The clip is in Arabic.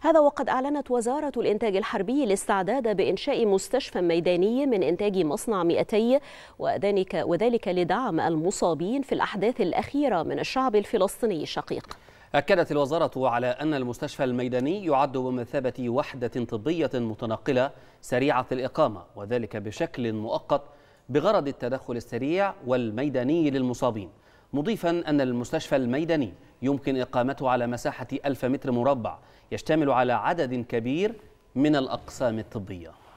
هذا وقد أعلنت وزارة الإنتاج الحربي الاستعداد بإنشاء مستشفى ميداني من إنتاج مصنع 200 وذلك, وذلك لدعم المصابين في الأحداث الأخيرة من الشعب الفلسطيني الشقيق أكدت الوزارة على أن المستشفى الميداني يعد بمثابة وحدة طبية متنقلة سريعة الإقامة وذلك بشكل مؤقت بغرض التدخل السريع والميداني للمصابين مضيفا أن المستشفى الميداني يمكن إقامته على مساحة ألف متر مربع يشتمل على عدد كبير من الأقسام الطبية